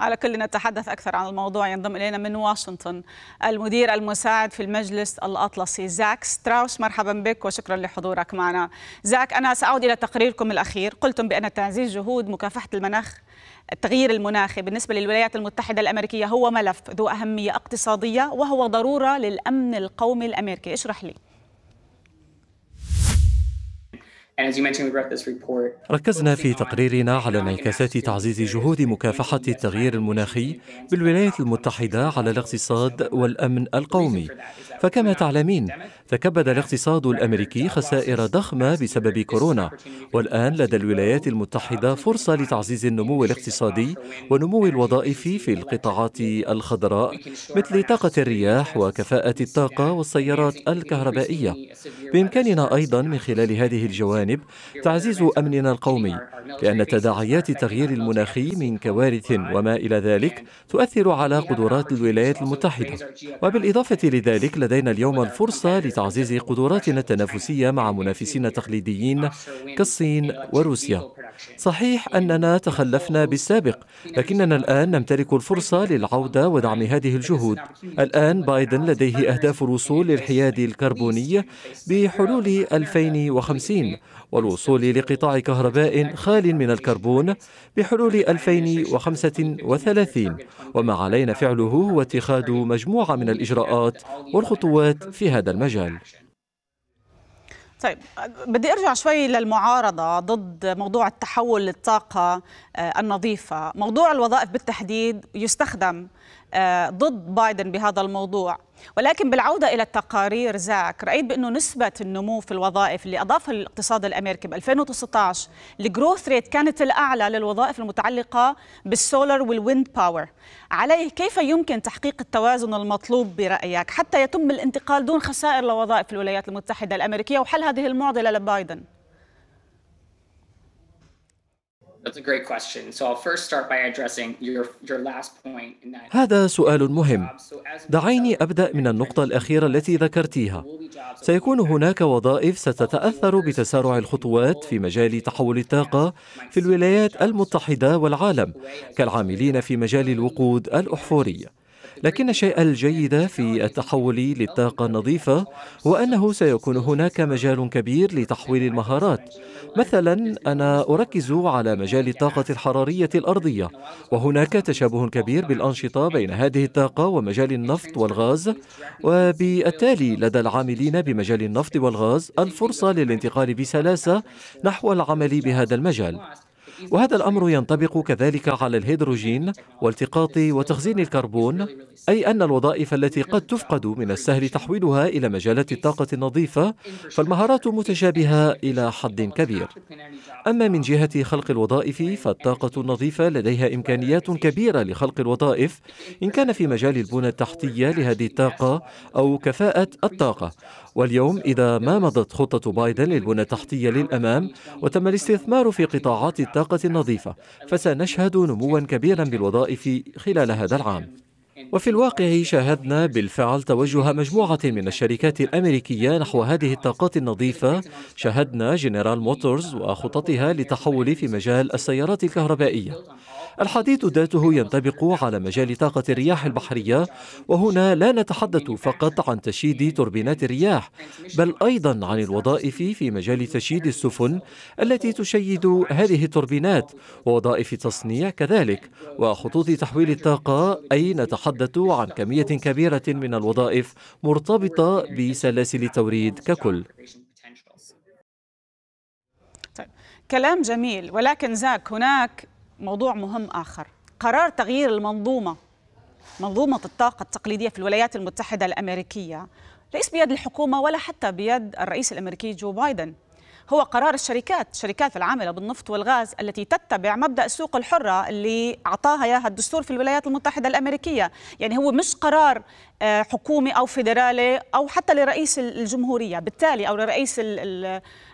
على كل نتحدث أكثر عن الموضوع ينضم إلينا من واشنطن المدير المساعد في المجلس الأطلسي زاك ستراوس مرحبا بك وشكرا لحضورك معنا زاك أنا سأعود إلى تقريركم الأخير قلتم بأن تعزيز جهود مكافحة المناخ التغيير المناخي بالنسبة للولايات المتحدة الأمريكية هو ملف ذو أهمية اقتصادية وهو ضرورة للأمن القومي الأمريكي اشرح لي ركزنا في تقريرنا على انعكاسات تعزيز جهود مكافحة التغيير المناخي بالولايات المتحدة على الاقتصاد والأمن القومي فكما تعلمين تكبد الاقتصاد الأمريكي خسائر ضخمة بسبب كورونا والآن لدى الولايات المتحدة فرصة لتعزيز النمو الاقتصادي ونمو الوظائف في القطاعات الخضراء مثل طاقة الرياح وكفاءة الطاقة والسيارات الكهربائية بإمكاننا أيضا من خلال هذه الجوانب الجوانب تعزيز أمننا القومي لأن تداعيات تغيير المناخي من كوارث وما إلى ذلك تؤثر على قدرات الولايات المتحدة وبالإضافة لذلك لدينا اليوم الفرصة لتعزيز قدراتنا التنافسية مع منافسين تقليديين كالصين وروسيا صحيح أننا تخلفنا بالسابق لكننا الآن نمتلك الفرصة للعودة ودعم هذه الجهود الآن بايدن لديه أهداف الوصول للحياد الكربونية بحلول 2050 والوصول لقطاع كهرباء خال من الكربون بحلول 2035 وما علينا فعله هو اتخاذ مجموعة من الإجراءات والخطوات في هذا المجال طيب بدي ارجع شوي للمعارضه ضد موضوع التحول للطاقه آه، النظيفه، موضوع الوظائف بالتحديد يستخدم آه، ضد بايدن بهذا الموضوع ولكن بالعودة إلى التقارير زاك رأيت بأنه نسبة النمو في الوظائف اللي أضافها الاقتصاد الأمريكي ب 2019 الجروث ريت كانت الأعلى للوظائف المتعلقة بالسولر والويند باور عليه كيف يمكن تحقيق التوازن المطلوب برأيك حتى يتم الانتقال دون خسائر لوظائف الولايات المتحدة الأمريكية وحل هذه المعضلة لبايدن That's a great question. So I'll first start by addressing your, your last point in that... هذا سؤال مهم. دعيني أبدأ من النقطة الأخيرة التي ذكرتيها. سيكون هناك وظائف ستتأثر بتسارع الخطوات في مجال تحول الطاقة في الولايات المتحدة والعالم كالعاملين في مجال الوقود الأحفوري. لكن الشيء الجيد في التحول للطاقة النظيفة هو أنه سيكون هناك مجال كبير لتحويل المهارات مثلا أنا أركز على مجال الطاقة الحرارية الأرضية وهناك تشابه كبير بالأنشطة بين هذه الطاقة ومجال النفط والغاز وبالتالي لدى العاملين بمجال النفط والغاز الفرصة للانتقال بسلاسة نحو العمل بهذا المجال وهذا الأمر ينطبق كذلك على الهيدروجين والتقاط وتخزين الكربون أي أن الوظائف التي قد تفقد من السهل تحويلها إلى مجالات الطاقة النظيفة فالمهارات متشابهة إلى حد كبير أما من جهة خلق الوظائف فالطاقة النظيفة لديها إمكانيات كبيرة لخلق الوظائف إن كان في مجال البنى التحتية لهذه الطاقة أو كفاءة الطاقة واليوم إذا ما مضت خطة بايدن للبنى التحتية للأمام وتم الاستثمار في قطاعات الطاقة الطاقة النظيفة فسنشهد نموا كبيرا بالوظائف خلال هذا العام وفي الواقع شاهدنا بالفعل توجه مجموعة من الشركات الأمريكية نحو هذه الطاقات النظيفة شاهدنا جنرال موتورز وخططها للتحول في مجال السيارات الكهربائية الحديث ذاته ينطبق على مجال طاقة الرياح البحرية وهنا لا نتحدث فقط عن تشييد توربينات الرياح بل أيضا عن الوظائف في مجال تشييد السفن التي تشيد هذه التوربينات ووظائف التصنيع كذلك وخطوط تحويل الطاقة أي نتحدث يتحدث عن كمية كبيرة من الوظائف مرتبطة بسلاسل التوريد ككل طيب. كلام جميل ولكن زاك هناك موضوع مهم آخر قرار تغيير المنظومة منظومة الطاقة التقليدية في الولايات المتحدة الأمريكية ليس بيد الحكومة ولا حتى بيد الرئيس الأمريكي جو بايدن هو قرار الشركات الشركات العاملة بالنفط والغاز التي تتبع مبدأ السوق الحرة اللي أعطاها إياها الدستور في الولايات المتحدة الأمريكية يعني هو مش قرار آه، حكومي أو فيدرالي أو حتى لرئيس الجمهورية بالتالي أو لرئيس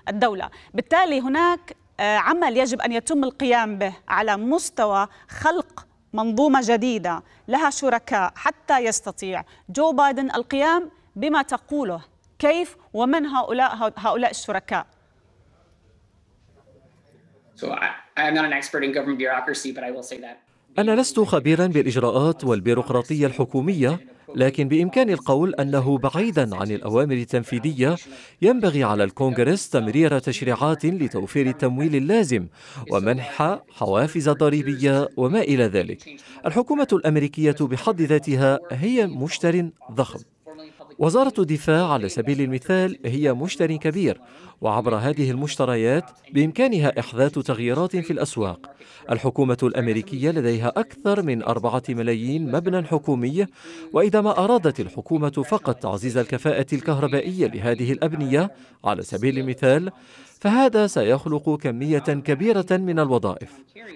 الدولة بالتالي هناك آه، عمل يجب أن يتم القيام به على مستوى خلق منظومة جديدة لها شركاء حتى يستطيع جو بايدن القيام بما تقوله كيف ومن هؤلاء هؤلاء الشركاء أنا لست خبيرا بالإجراءات والبيروقراطية الحكومية لكن بإمكان القول أنه بعيدا عن الأوامر التنفيذية ينبغي على الكونغرس تمرير تشريعات لتوفير التمويل اللازم ومنح حوافز ضريبية وما إلى ذلك الحكومة الأمريكية بحد ذاتها هي مشتر ضخم وزارة الدفاع على سبيل المثال هي مشتري كبير وعبر هذه المشتريات بإمكانها إحداث تغييرات في الأسواق الحكومة الأمريكية لديها أكثر من أربعة ملايين مبنى حكومي وإذا ما أرادت الحكومة فقط تعزيز الكفاءة الكهربائية لهذه الأبنية على سبيل المثال فهذا سيخلق كمية كبيرة من الوظائف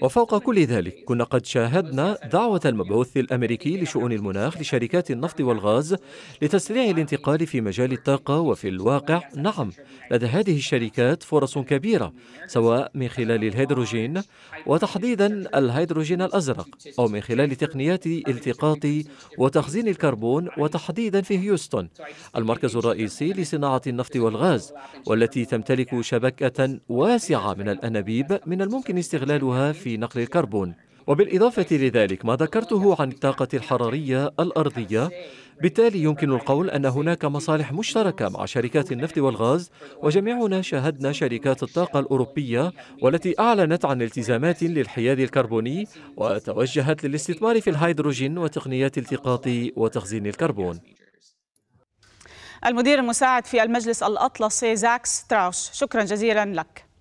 وفوق كل ذلك كنا قد شاهدنا دعوة المبعوث الأمريكي لشؤون المناخ لشركات النفط والغاز لتسريع الانتقال في مجال الطاقة وفي الواقع نعم لدى هذه الشركات فرص كبيرة سواء من خلال الهيدروجين وتحديدا الهيدروجين الأزرق أو من خلال تقنيات التقاط وتخزين الكربون وتحديدا في هيوستن المركز الرئيسي لصناعة النفط والغاز والتي تمتلك شبكة شبكة واسعة من الأنابيب من الممكن استغلالها في نقل الكربون وبالإضافة لذلك ما ذكرته عن الطاقة الحرارية الأرضية بالتالي يمكن القول أن هناك مصالح مشتركة مع شركات النفط والغاز وجميعنا شاهدنا شركات الطاقة الأوروبية والتي أعلنت عن التزامات للحياد الكربوني وتوجهت للاستثمار في الهيدروجين وتقنيات التقاط وتخزين الكربون المدير المساعد في المجلس الأطلسي زاك ستراوش شكرا جزيلا لك